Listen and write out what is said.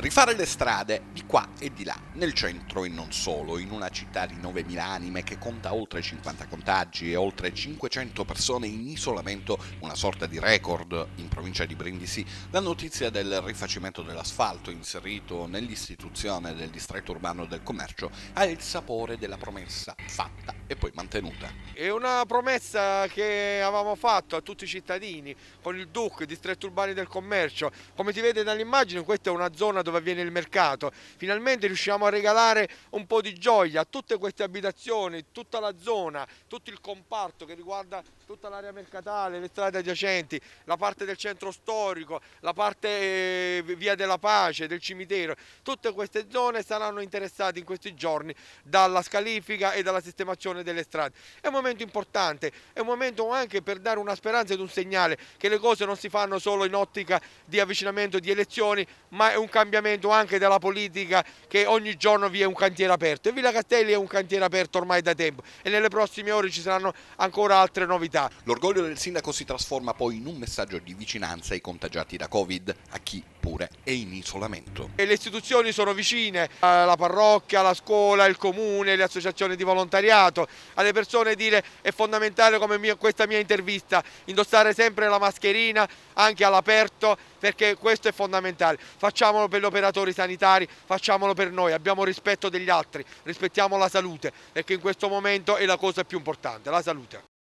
Rifare le strade di qua e di là, nel centro e non solo, in una città di 9.000 anime che conta oltre 50 contagi e oltre 500 persone in isolamento, una sorta di record in provincia di Brindisi, la notizia del rifacimento dell'asfalto inserito nell'istituzione del distretto urbano del commercio ha il sapore della promessa fatta e poi mantenuta. È una promessa che avevamo fatto a tutti i cittadini con il DUC, distretto urbano del commercio. Come si vede dall'immagine questa è una zona dove dove avviene il mercato. Finalmente riusciamo a regalare un po' di gioia a tutte queste abitazioni, tutta la zona, tutto il comparto che riguarda tutta l'area mercatale, le strade adiacenti, la parte del centro storico, la parte eh, via della pace, del cimitero. Tutte queste zone saranno interessate in questi giorni dalla scalifica e dalla sistemazione delle strade. È un momento importante, è un momento anche per dare una speranza ed un segnale che le cose non si fanno solo in ottica di avvicinamento di elezioni, ma è un cambiamento cambiamento anche della politica che ogni giorno vi è un cantiere aperto e Villa Castelli è un cantiere aperto ormai da tempo e nelle prossime ore ci saranno ancora altre novità. L'orgoglio del sindaco si trasforma poi in un messaggio di vicinanza ai contagiati da Covid, a chi pure è in isolamento. E le istituzioni sono vicine, eh, la parrocchia, la scuola, il comune, le associazioni di volontariato, alle persone dire è fondamentale come mia, questa mia intervista, indossare sempre la mascherina anche all'aperto perché questo è fondamentale. Facciamolo per gli operatori sanitari, facciamolo per noi, abbiamo rispetto degli altri, rispettiamo la salute, perché in questo momento è la cosa più importante, la salute.